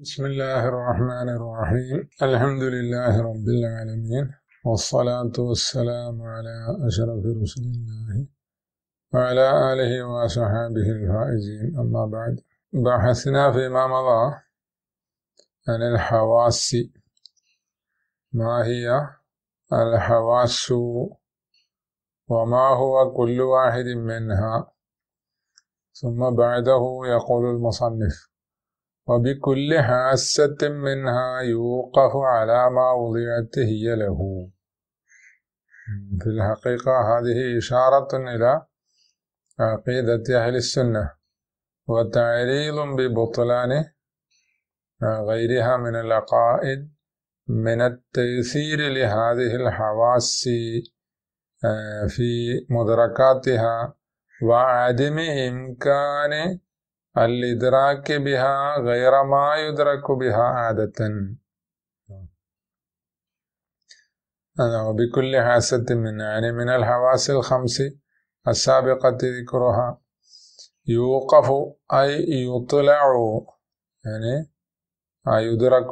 بسم الله الرحمن الرحيم الحمد لله رب العالمين والصلاة والسلام على أشرف رسل الله وعلى آله وصحابه الفائزين أما بعد بحثنا فيما مضى عن الحواس ما هي الحواس وما هو كل واحد منها ثم بعده يقول المصنف وبكل حاسة منها يوقف على ما وضعت هي له في الحقيقة هذه إشارة إلى عقيدة أهل السنة وتعريض ببطلان غيرها من العقائد من التيسير لهذه الحواس آه، في مدركاتها وعدم إمكان الإدراك بها غير ما يدرك بها عادة وبكل نعم. حاسة من يعني من الحواس الخمس السابقة ذكرها يوقف أي يطلع يعني يدرك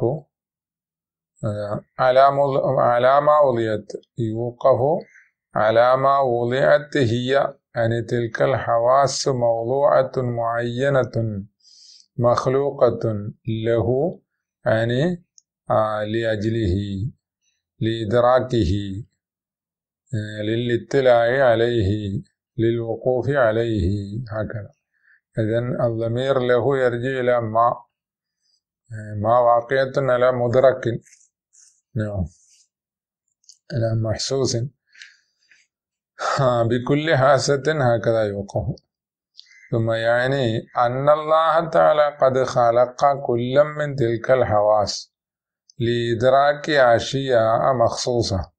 على على ما وضعت يوقف على ما وضعت هي يعني تلك الحواس موضوعة معينة مخلوقة له يعني لأجله لإدراكه آه، للاطلاع عليه للوقوف عليه هكذا إذن الضمير له يرجع إلى ما آه، ما واقعة على مدرك نعم إلى محسوس بكل حاسة هكذا يوقف ثم يعني أن الله تعالى قد خلق كل من تلك الحواس لإدراك أشياء مخصوصة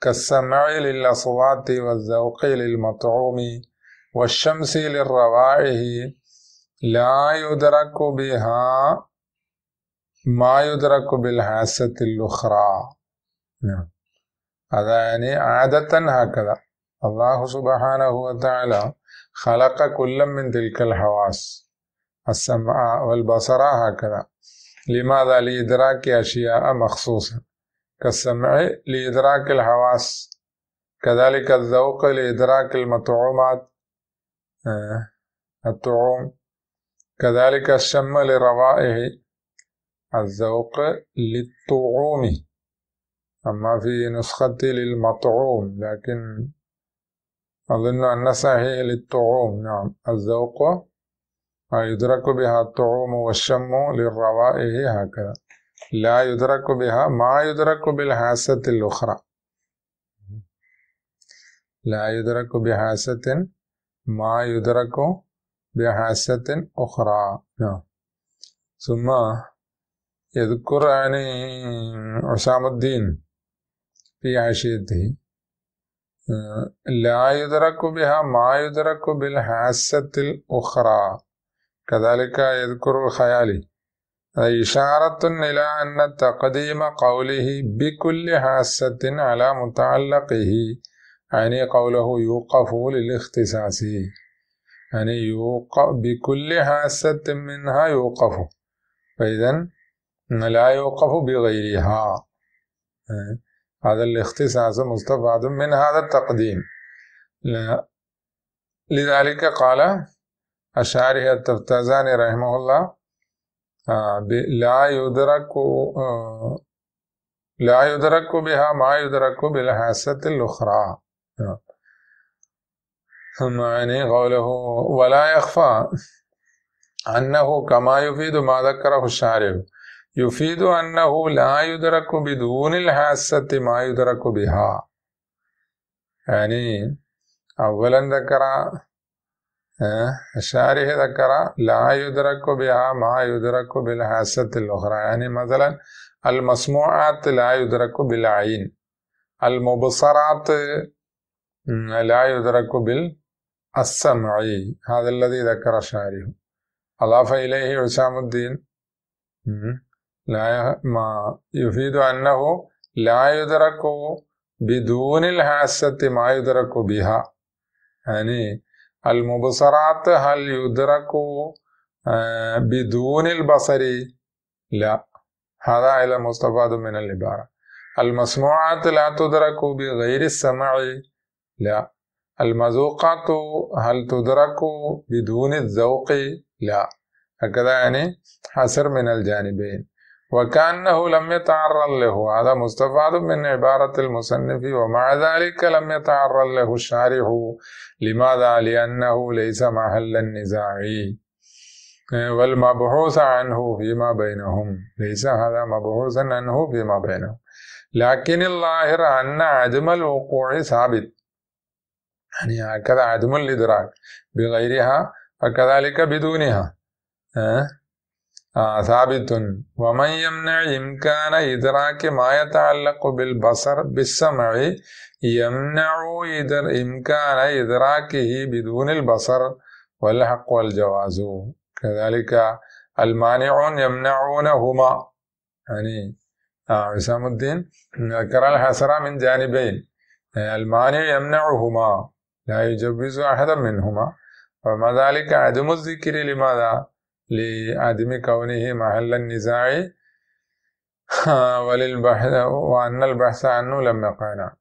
كالسمع للأصوات والذوق للمطعوم والشمس للروائح لا يدرك بها ما يدرك بالحاسة الأخرى نعم. هذا يعني عادة هكذا الله سبحانه وتعالى خلق كل من تلك الحواس السمع والبصر هكذا لماذا لإدراك أشياء مخصوصة كالسمع لإدراك الحواس كذلك الذوق لإدراك المطعومات الطعوم كذلك الشم لروائح الذوق للطعوم أما في نسختي للمطعوم لكن أظن أن صحيح للطعوم نعم الذوق ويدرك بها الطعوم والشم للروائح هكذا لا يدرك بها ما يدرك بالحاسة الأخرى لا يدرك بحاسة ما يدرك بحاسة أخرى نعم ثم يذكر يعني أسامة الدين في عشيته لا يدرك بها ما يدرك بالحاسة الأخرى كذلك يذكر الخيالي إشارة إلى أن تقديم قوله بكل حاسة على متعلقه يعني قوله يوقف للاختصاص يعني يوقف بكل حاسة منها يوقف فإذا لا يوقف بغيرها هذا الاختصاص مستفاد من هذا التقديم لا. لذلك قال الشارح التفتازاني رحمه الله آه، لا يدرك آه، لا يدرك بها ما يدرك بالحاسة الأخرى آه. ثم يعني قوله ولا يخفى أنه كما يفيد ما ذكره الشارح يفيد أنه لا يدرك بدون الحاسة ما يدرك بها يعني أولا ذكر آه، الشارح ذكر لا يدرك بها ما يدرك بالحاسة الأخرى يعني مثلا المسموعات لا يدرك بالعين المبصرات لا يدرك بالسمع هذا الذي ذكر شارح أضاف إليه عسام الدين لا ما يفيد أنه لا يدرك بدون الحاسة ما يدرك بها يعني المبصرات هل يدرك آه، بدون البصر لا هذا إلى مستفاد من العبارة المسموعات لا تدرك بغير السمع لا المذوقات هل تدرك بدون الذوق لا هكذا يعني حصر من الجانبين وكأنه لم يتعرض له هذا مستفاد من عبارة المصنف ومع ذلك لم يتعرض له الشارح لماذا؟ لأنه ليس محل النزاع والمبحوث عنه فيما بينهم ليس هذا مبحوثا عنه فيما بينهم لكن الظاهر أن عدم الوقوع ثابت يعني هكذا عدم الإدراك بغيرها وكذلك بدونها أه؟ ثابت ومن يمنع إمكان إدراك ما يتعلق بالبصر بالسمع يمنع إدر إمكان إدراكه بدون البصر والحق والجواز كذلك المانعون يمنعونهما يعني عسام الدين ذكر الحسرة من جانبين المانع يمنعهما لا يجوز أحدا منهما وما ذلك عدم الذكر لماذا؟ لعدم كونه محل النزاع وللبحث وأن البحث عنه لم يقعنا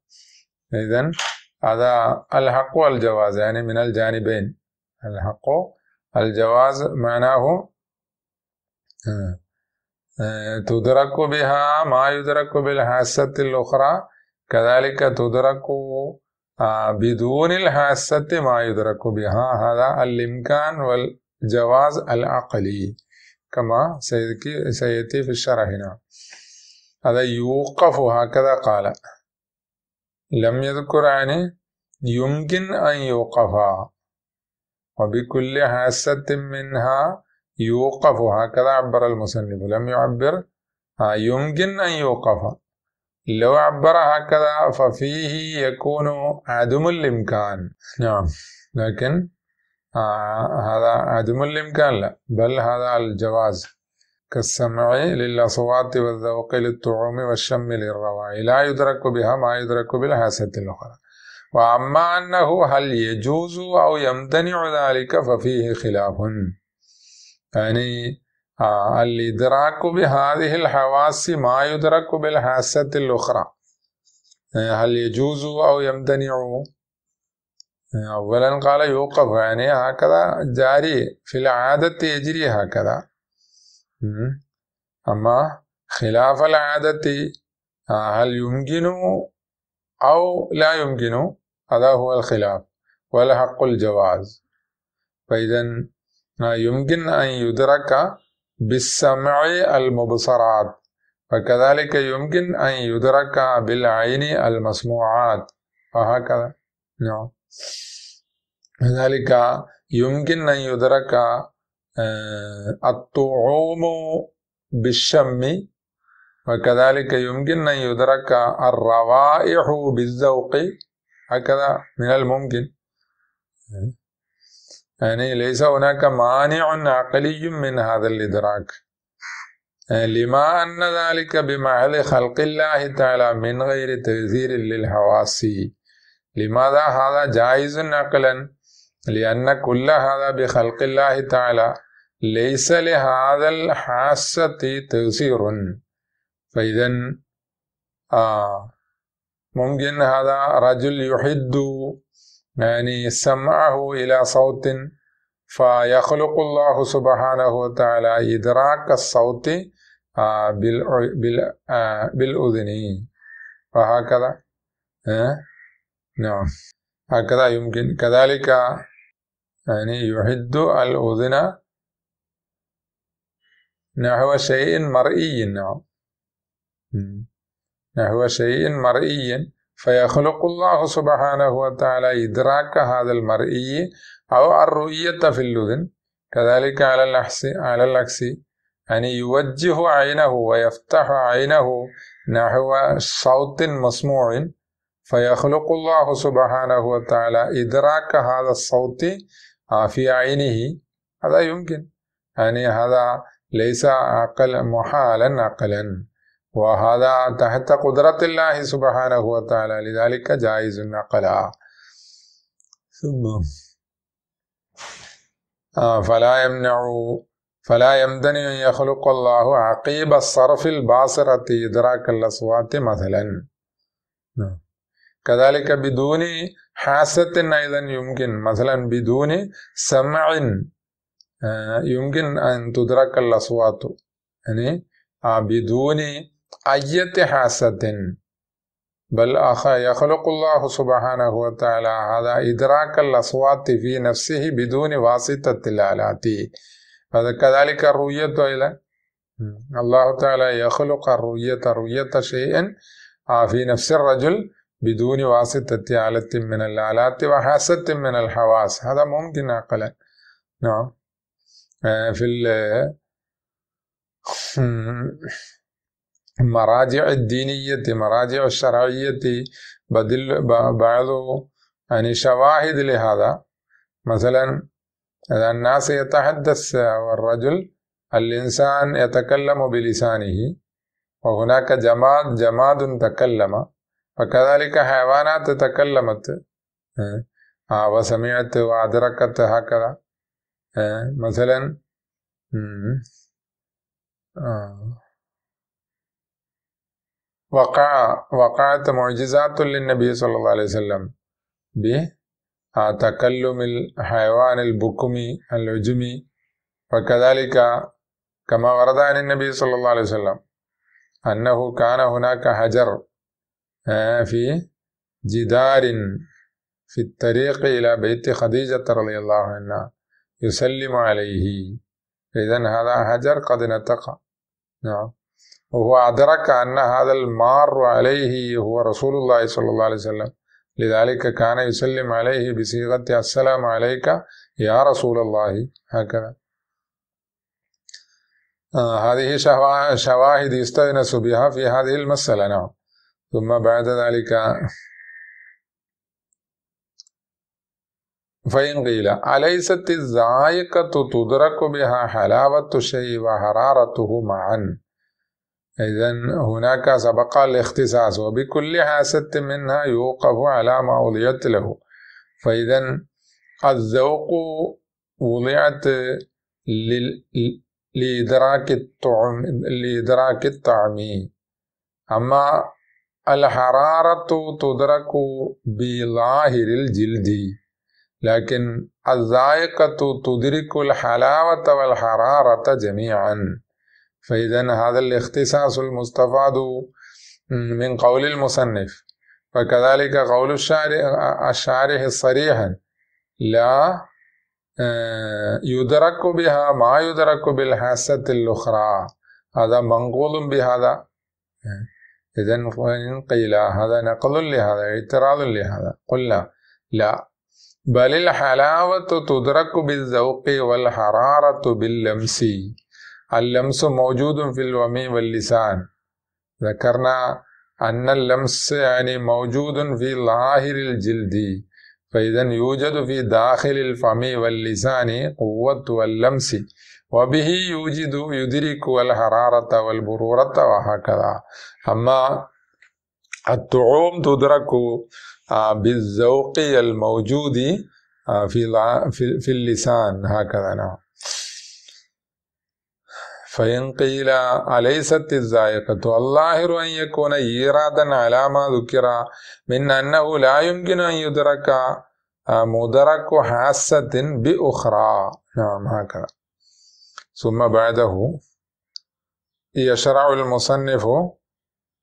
إذن هذا الحق والجواز يعني من الجانبين الحق الجواز معناه آه، تدرك بها ما يدرك بالحاسة الأخرى كذلك تدرك آه، بدون الحاسة ما يدرك بها هذا الإمكان وال جواز العقلي كما سيأتي في الشرح هنا هذا يوقف هكذا قال لم يذكر يعني يمكن أن يوقف وبكل حاسة منها يوقف هكذا عبر المصنف لم يعبر آه، يمكن أن يوقف لو عبر هكذا ففيه يكون عدم الإمكان نعم لكن آه، هذا عدم الإمكان لا بل هذا الجواز كالسمع للأصوات والذوق للطعوم والشم للروائي لا يدرك بها ما يدرك بالحاسة الأخرى وأما أنه هل يجوز أو يمتنع ذلك ففيه خلاف يعني آه، الإدراك بهذه الحواس ما يدرك بالحاسة الأخرى يعني هل يجوز أو يمتنع أولا قال يوقف يعني هكذا جاري في العادة يجري هكذا أما خلاف العادة هل يمكن أو لا يمكن هذا هو الخلاف والحق الجواز فإذا يمكن أن يدرك بالسمع المبصرات وكذلك يمكن أن يدرك بالعين المسموعات وهكذا نعم لذلك يمكن أن يدرك آه، الطعوم بالشم وكذلك يمكن أن يدرك الروائح بالذوق هكذا من الممكن يعني ليس هناك مانع عقلي من هذا الإدراك لما أن ذلك بمحل خلق الله تعالى من غير تأثير للحواس لماذا هذا جائز نقلا لأن كل هذا بخلق الله تعالى ليس لهذا الحاسة تأثير فإذا آه ممكن هذا رجل يحد يعني سمعه إلى صوت فيخلق الله سبحانه وتعالى إدراك الصوت آه، آه، بالأذن وهكذا آه. نعم هكذا يمكن كذلك يعني يحد الأذن نحو شيء مرئي نعم نحو شيء مرئي فيخلق الله سبحانه وتعالى إدراك هذا المرئي أو الرؤية في الأذن كذلك على العكس على العكس يعني يوجه عينه ويفتح عينه نحو صوت مسموع فيخلق الله سبحانه وتعالى إدراك هذا الصوت آه، في عينه هذا يمكن يعني هذا ليس عقل محالا عقلا وهذا تحت قدرة الله سبحانه وتعالى لذلك جائز عقلا ثم آه، فلا يمنع فلا يمدن أن يخلق الله عقيب الصرف الباصرة إدراك الأصوات مثلا نعم كذلك بدون حاسة أيضا يمكن مثلا بدون سمع آه، يمكن أن تدرك الأصوات يعني آه، بدون أية حاسة بل يخلق الله سبحانه وتعالى هذا إدراك الأصوات في نفسه بدون واسطة الآلات كذلك الرؤية أيضا الله تعالى يخلق الرؤية رؤية شيء آه، في نفس الرجل بدون واسطة آلة من الآلات وحاسة من الحواس هذا ممكن عقلا نعم آه، في المراجع الدينية مراجع الشرعية بدل بعض يعني شواهد لهذا مثلا إذا الناس يتحدث والرجل الإنسان يتكلم بلسانه وهناك جماد جماد تكلم فكذلك حيوانات تكلمت آه، آه، وسمعت وأدركت هكذا آه، مثلا وقع وقعت معجزات للنبي صلى الله عليه وسلم بتكلم الحيوان البكمي العجمي وكذلك كما ورد عن النبي صلى الله عليه وسلم أنه كان هناك حجر آه، في جدار في الطريق إلى بيت خديجة رضي الله عنها يسلم عليه إذا هذا حجر قد نتقى نعم وهو أدرك أن هذا المار عليه هو رسول الله صلى الله عليه وسلم لذلك كان يسلم عليه بصيغة السلام عليك يا رسول الله هكذا آه هذه شواهد يستأنس بها في هذه المسألة نعم ثم بعد ذلك فإن قيل أليست الذائقة تدرك بها حلاوة الشيء وحرارته معا إذا هناك سبق الاختصاص وبكل حاسة منها يوقف على ما وضعت له فإذا الذوق وضعت لإدراك الطعم لإدراك الطعم أما الحرارة تدرك بظاهر الجلد لكن الذائقة تدرك الحلاوة والحرارة جميعا فإذا هذا الاختصاص المستفاد من قول المصنف وكذلك قول الشارح الصريح لا آه، يدرك بها ما يدرك بالحاسة الأخرى هذا منقول بهذا إذا قيل هذا نقض لهذا اعتراض لهذا قلنا لا بل الحلاوة تدرك بالذوق والحرارة باللمس اللمس موجود في الومي واللسان ذكرنا أن اللمس يعني موجود في ظاهر الجلد فإذا يوجد في داخل الفم واللسان قوة اللمس وبه يوجد يدرك الحرارة والبرورة وهكذا أما الطعوم تدرك آه، بالذوق الموجود آه، في اللسان هكذا نعم فإن قيل أليست الذائقة الظاهر أن يكون إيرادا على ما ذكر من أنه لا يمكن أن يدرك آه، مدرك حاسة بأخرى نعم هكذا ثم بعده يشرع المصنف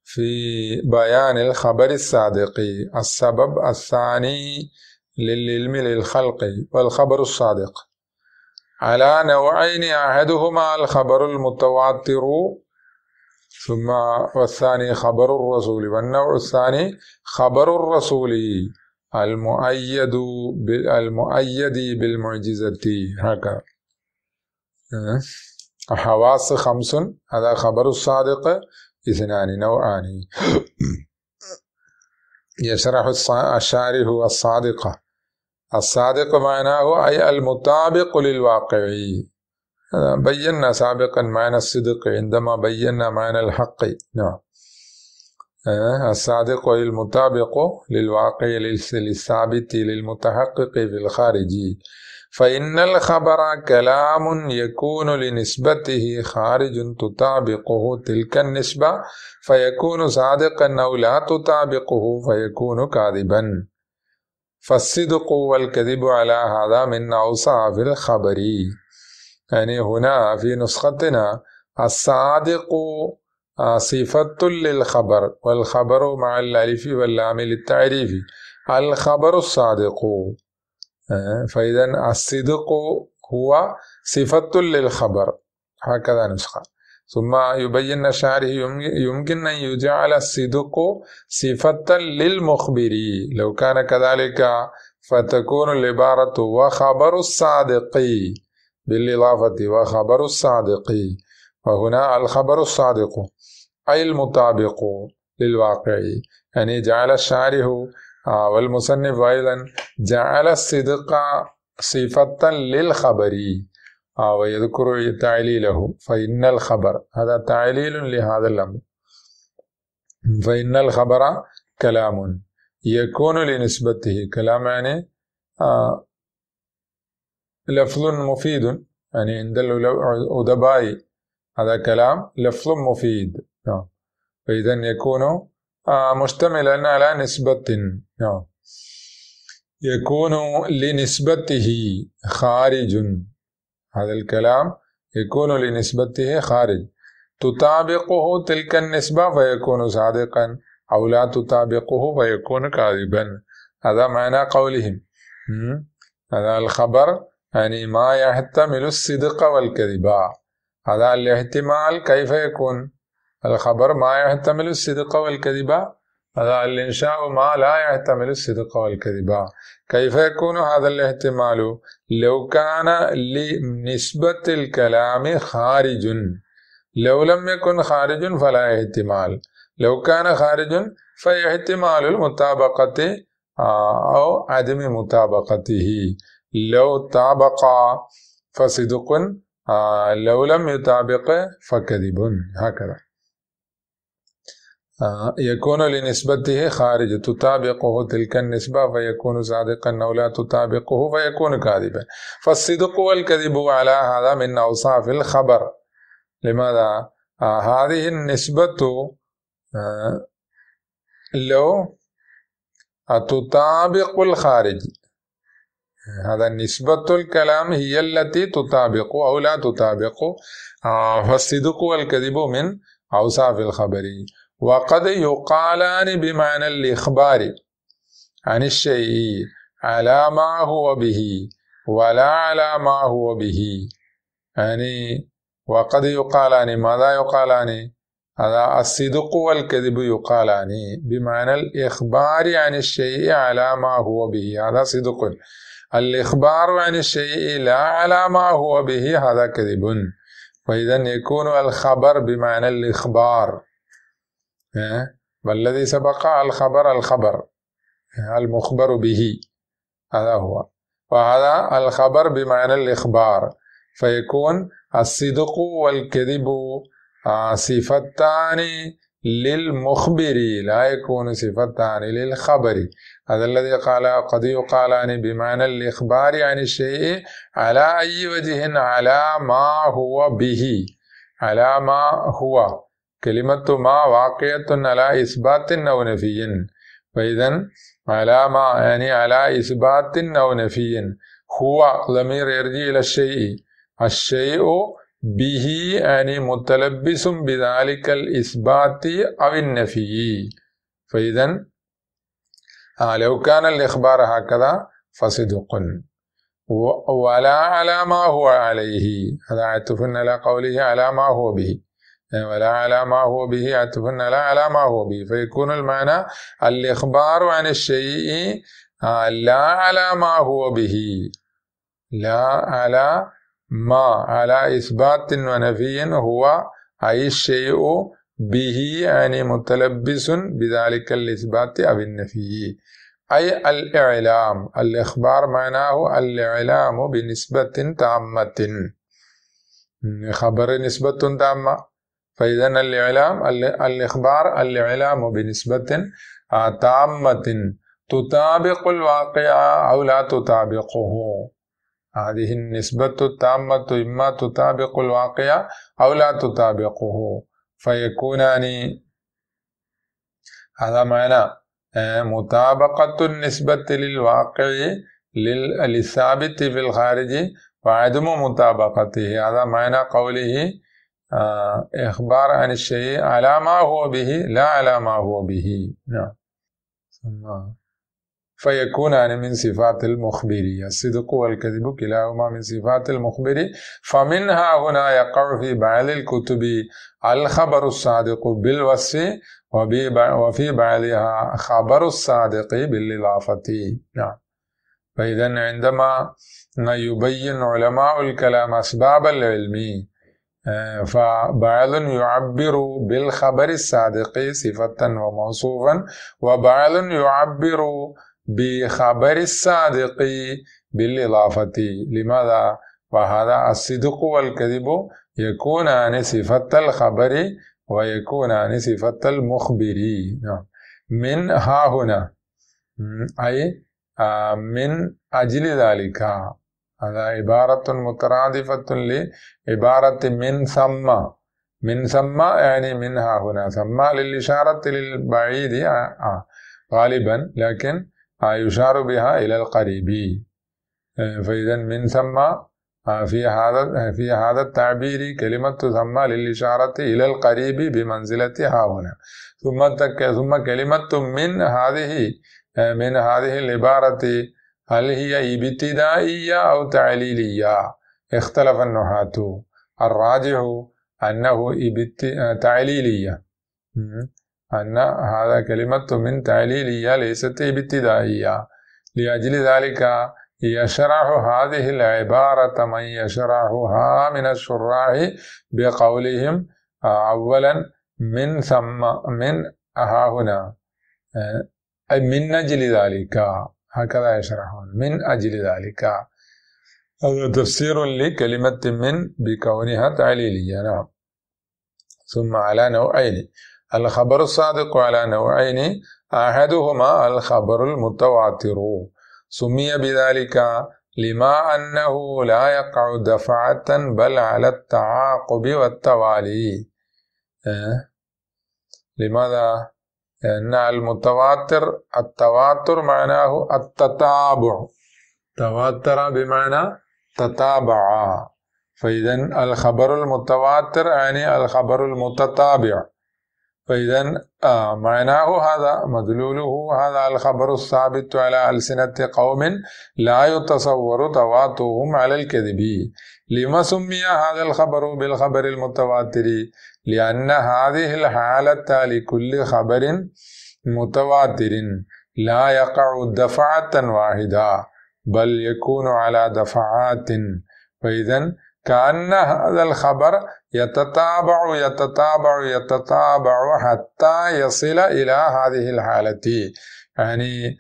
في بيان الخبر الصادق السبب الثاني للعلم للخلق والخبر الصادق على نوعين أحدهما الخبر المتواتر ثم والثاني خبر الرسول والنوع الثاني خبر الرسول المؤيد المؤيد بالمعجزة هكذا آه. حواس خمس هذا خبر الصادق اثنان نوعان يشرح الشارح الصادق الصادق معناه أي المطابق للواقع بينا سابقا معنى الصدق عندما بينا معنى الحق نعم آه، الصادق المطابق للواقع للثابت للمتحقق في الخارج فإن الخبر كلام يكون لنسبته خارج تطابقه تلك النسبة فيكون صادقا أو لا تطابقه فيكون كاذبا فالصدق والكذب على هذا من أوصاف الخبر يعني هنا في نسختنا الصادق صفة للخبر والخبر مع الألف واللام للتعريف الخبر الصادق فإذا الصدق هو صفة للخبر هكذا نسخة ثم يبين شعره يمكن أن يجعل الصدق صفة للمخبر لو كان كذلك فتكون العبارة وخبر الصادق بالإضافة وخبر الصادق وهنا الخبر الصادق أي المطابق للواقع يعني جعل شعره والمصنف أيضا جعل الصدق صفة للخبر ويذكر تعليله فإن الخبر هذا تعليل لهذا الأمر فإن الخبر كلام يكون لنسبته كلام يعني لفظ مفيد يعني عند الأدباء هذا كلام لفظ مفيد فإذا يكون آه، مشتملا على نسبة نعم. يكون لنسبته خارج هذا الكلام يكون لنسبته خارج تطابقه تلك النسبة فيكون صادقا أو لا تطابقه فيكون كاذبا هذا معنى قولهم هذا الخبر يعني ما يحتمل الصدق والكذب هذا الاحتمال كيف يكون الخبر ما يحتمل الصدق والكذب هذا الإنشاء ما لا يحتمل الصدق والكذب كيف يكون هذا الاحتمال لو كان لنسبة الكلام خارج لو لم يكن خارج فلا احتمال لو كان خارج فاحتمال المطابقة آه، أو عدم مطابقته لو طابق فصدق آه، لو لم يطابق فكذب هكذا آه، يكون لنسبته خارج تطابقه تلك النسبة فيكون صادقا أو لا تطابقه فيكون كاذبا فالصدق والكذب على هذا من أوصاف الخبر لماذا؟ آه، هذه النسبة آه، لو تطابق الخارج هذا نسبة الكلام هي التي تطابق أو لا تطابق فالصدق والكذب من أوصاف الخبر وقد يقالان بمعنى الإخبار عن الشيء على ما هو به ولا على ما هو به يعني وقد يقالان ماذا يقالان هذا الصدق والكذب يقالان بمعنى الإخبار عن الشيء على ما هو به هذا صدق الإخبار عن الشيء لا على ما هو به هذا كذب فإذا يكون الخبر بمعنى الإخبار والذي سبق الخبر الخبر المخبر به هذا هو وهذا الخبر بمعنى الإخبار فيكون الصدق والكذب آه، صفتان للمخبر لا يكون صفتان للخبر هذا الذي قال قد يقالان بمعنى الإخبار عن يعني الشيء على أي وجه على ما هو به على ما هو كلمة ما واقعة على إثبات أو نفي فإذا على ما يعني على إثبات أو نفي هو ضمير يرجع إلى الشيء الشيء به يعني متلبس بذلك الإثبات أو النفي فإذا آه، لو كان الإخبار هكذا فصدق ولا على ما هو عليه هذا عطف على قوله على ما هو به ولا على ما هو به أتفن لا على ما هو به فيكون المعنى الإخبار عن الشيء آه، لا على ما هو به لا على ما على إثبات ونفي هو أي الشيء به يعني متلبس بذلك الإثبات أو النفي أي الإعلام الإخبار معناه الإعلام بنسبة تامة خبر نسبة تامة فإذا الإعلام الإخبار الإعلام بنسبة آه، تامة تطابق الواقع أو لا تطابقه هذه النسبة التامة إما تطابق الواقع أو لا تطابقه فيكونان هذا معنى آه، مطابقة النسبة للواقع للثابت في الخارج وعدم مطابقته هذا معنى قوله آه، إخبار عن الشيء على ما هو به لا على ما هو به نعم فيكون يعني من صفات المخبر الصدق والكذب كلاهما من صفات المخبر فمنها هنا يقع في بعض الكتب الخبر الصادق بالوصف وفي بعضها خبر الصادق بالإضافة نعم فإذا عندما يبين علماء الكلام أسباب العلم آه، فبعض يعبر بالخبر الصادق صفة وموصوفا وبعض يعبر بخبر الصادق بالإضافة لماذا؟ وهذا الصدق والكذب يكونان صفة الخبر ويكونان صفة المخبر نعم. من ها هنا أي آه، من أجل ذلك هذا عبارة مترادفة لعبارة من ثم من ثم يعني من ها هنا ثم للإشارة للبعيد آه، آه، غالبا لكن آه، يشار بها إلى القريب فإذا من ثم في هذا في هذا التعبير كلمة ثم للإشارة إلى القريب بمنزلة ها هنا ثم ثم كلمة من هذه من هذه العبارة هل هي ابتدائية أو تعليلية؟ اختلف النحاة الراجح أنه تعليلية أن هذا كلمة من تعليلية ليست ابتدائية لأجل ذلك يشرح هذه العبارة من يشرحها من الشراح بقولهم آه، أولا من ثم من ها هنا آه، من أجل ذلك هكذا يشرحون من أجل ذلك هذا تفسير لكلمة من بكونها تعليلية نعم ثم على نوعين الخبر الصادق على نوعين أحدهما الخبر المتواتر سمي بذلك لما أنه لا يقع دفعة بل على التعاقب والتوالي أه؟ لماذا لأن المتواتر التواتر معناه التتابع تواتر بمعنى تتابع فإذا الخبر المتواتر يعني الخبر المتتابع فإذا آه معناه هذا مدلوله هذا الخبر الثابت على ألسنة قوم لا يتصور تواترهم على الكذب لما سمي هذا الخبر بالخبر المتواتر لأن هذه الحالة لكل خبر متواتر لا يقع دفعة واحدة بل يكون على دفعات فإذا كأن هذا الخبر يتتابع يتتابع يتتابع حتى يصل إلى هذه الحالة يعني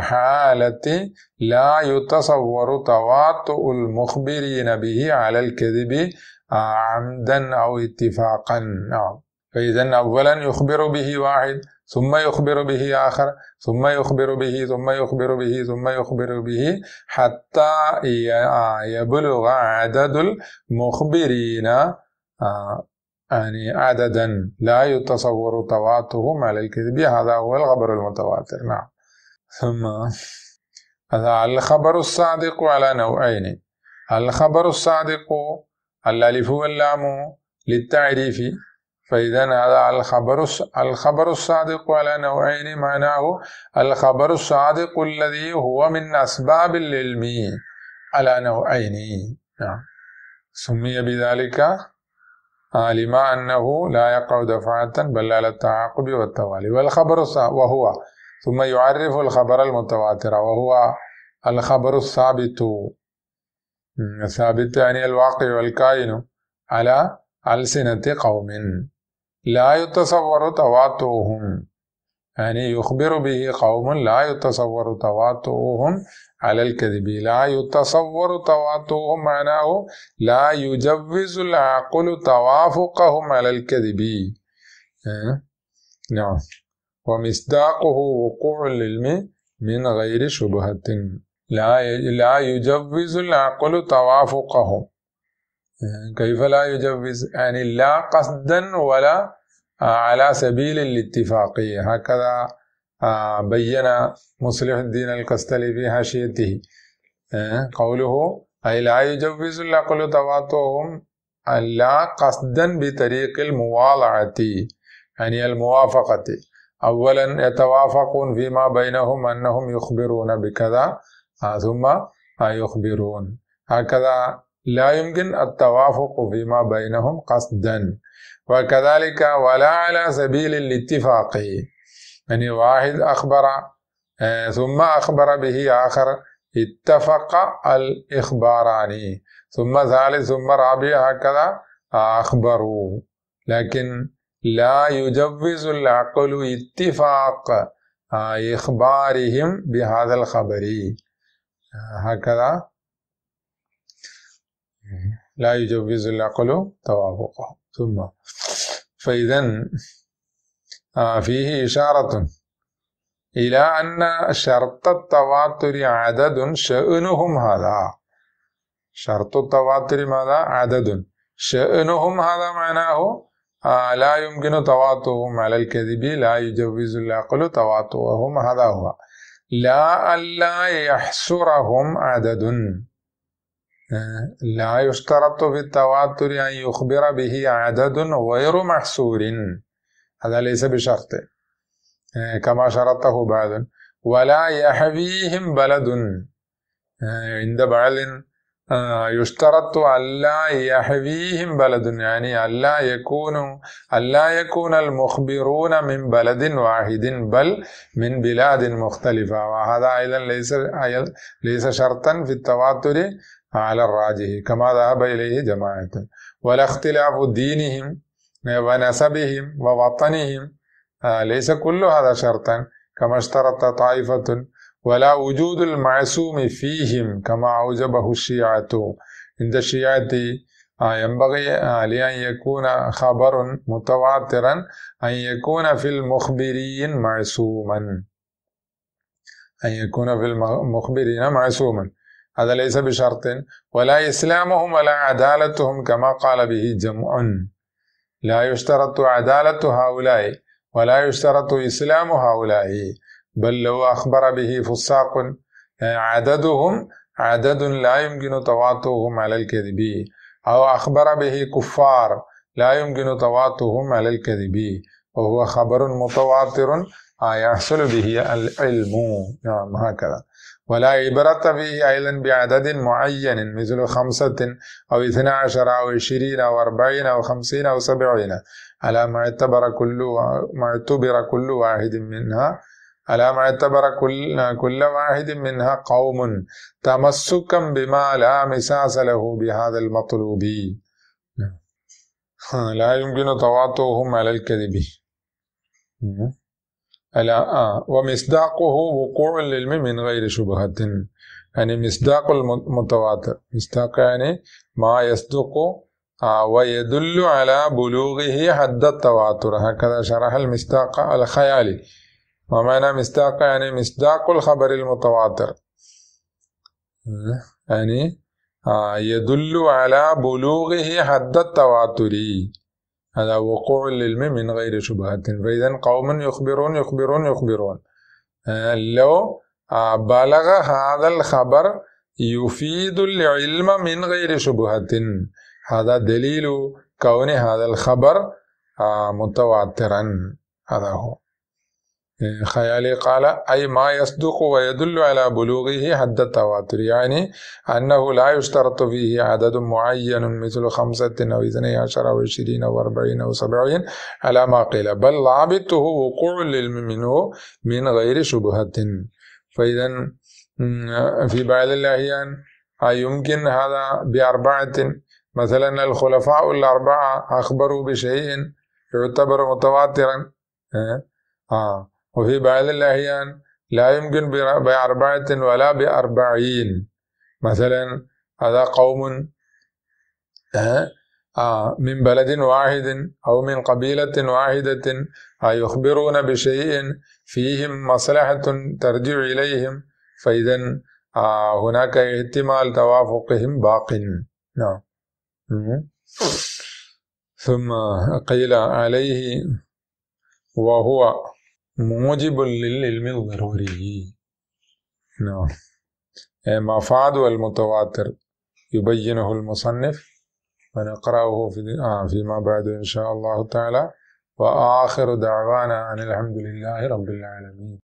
حالة لا يتصور تواطؤ المخبرين به على الكذب عمدا أو اتفاقا نعم فإذا أولا يخبر به واحد ثم يخبر به آخر ثم يخبر به ثم يخبر به ثم يخبر به حتى يبلغ عدد المخبرين آه، يعني عددا لا يتصور تواترهم على الكذب هذا هو الخبر المتواتر نعم ثم هذا الخبر الصادق على نوعين الخبر الصادق الألف واللام للتعريف فإذا هذا الخبر الخبر الصادق على نوعين معناه الخبر الصادق الذي هو من أسباب العلم على نوعين نعم سمي بذلك لما أنه لا يقع دفعة بل على التعاقب والتوالي والخبر وهو ثم يعرف الخبر المتواتر وهو الخبر الثابت ثابت يعني الواقع والكائن على ألسنة قوم لا يتصور تواطؤهم يعني يخبر به قوم لا يتصور تواطؤهم على الكذب لا يتصور تواطؤهم معناه لا يجوز العقل توافقهم على الكذب نعم ومصداقه وقوع العلم من غير شبهة لا لا يجوز العقل توافقهم كيف لا يجوز يعني لا قصدا ولا على سبيل الاتفاقية هكذا آه، بين مصلح الدين القسطلي في حاشيته آه، قوله أي لا يجوز العقل تواطؤهم لا قصدا بطريق الموالعة يعني الموافقة أولا يتوافقون فيما بينهم أنهم يخبرون بكذا ثم يخبرون هكذا لا يمكن التوافق فيما بينهم قصدا وكذلك ولا على سبيل الاتفاق يعني واحد أخبر آه، ثم أخبر به آخر اتفق الإخباران ثم ثالث ثم رابع هكذا أخبروا لكن لا يجوز العقل اتفاق آه، إخبارهم بهذا الخبر هكذا لا يجوز العقل توافقه ثم فإذا آه، فيه إشارة إلى أن شرط التواتر عدد شأنهم هذا شرط التواتر ماذا عدد شأنهم هذا معناه آه، لا يمكن تواطؤهم على الكذب لا يجوز العقل تواطؤهم هذا هو لا ألا يحصرهم عدد آه، لا يشترط في التواتر أن يخبر به عدد غير محصور هذا ليس بشرط آه، كما شرطه بعض ولا يحويهم بلد آه، عند بعض يشترط ألا يحويهم بلد يعني ألا يكونوا ألا يكون المخبرون من بلد واحد بل من بلاد مختلفة وهذا أيضا ليس ليس شرطا في التواتر على الراجح كما ذهب إليه جماعة ولا اختلاف دينهم ونسبهم ووطنهم ليس كل هذا شرطا كما اشترط طائفة ولا وجود المعصوم فيهم كما أوجبه الشيعة عند الشيعة آه، ينبغي آه، لأن يكون خبر متواترا أن يكون في المخبرين معصوما أن يكون في المخبرين معصوما هذا ليس بشرط ولا إسلامهم ولا عدالتهم كما قال به جمع لا يشترط عدالة هؤلاء ولا يشترط إسلام هؤلاء بل لو أخبر به فساق يعني عددهم عدد لا يمكن تواطؤهم على الكذب أو أخبر به كفار لا يمكن تواطؤهم على الكذب وهو خبر متواتر آه، يحصل به العلم نعم هكذا ولا عبرة به أيضا بعدد معين مثل خمسة أو اثنا عشر أو عشرين أو أربعين أو خمسين أو سبعين على ما اعتبر كل ما اعتبر كل واحد منها على ما اعتبر كل, كل واحد منها قوم تمسكا بما لا مساس له بهذا المطلوب لا يمكن تواطؤهم على الكذب ألا ومصداقه وقوع العلم من غير شبهة يعني مصداق المتواتر مصداق يعني ما يصدق ويدل على بلوغه حد التواتر هكذا شرح المصداق الخيالي ومعنى مصداق يعني مصداق الخبر المتواتر يعني آه، يدل على بلوغه حد التواتر هذا وقوع العلم من غير شبهة فإذا قوم يخبرون يخبرون يخبرون آه، لو آه، بلغ هذا الخبر يفيد العلم من غير شبهة هذا دليل كون هذا الخبر متواترا هذا هو خيالي قال أي ما يصدق ويدل على بلوغه حد التواتر يعني أنه لا يشترط فيه عدد معين مثل خمسة أو اثني عشر أو عشرين أو أربعين أو سبعين على ما قيل بل ضابطه وقوع العلم منه من غير شبهة فإذا في بعض الأحيان يمكن هذا بأربعة مثلا الخلفاء الأربعة أخبروا بشيء يعتبر متواترا آه. وفي بعض الأحيان لا يمكن بأربعة ولا بأربعين مثلا هذا قوم آه، آه، من بلد واحد أو من قبيلة واحدة آه، يخبرون بشيء فيهم مصلحة ترجع إليهم فإذا هناك احتمال توافقهم باق نعم ثم قيل عليه وهو موجب للعلم الضروري نعم إيه، مفاد والمتواتر يبينه المصنف ونقرأه في آه فيما بعد إن شاء الله تعالى وآخر دعوانا أن الحمد لله رب العالمين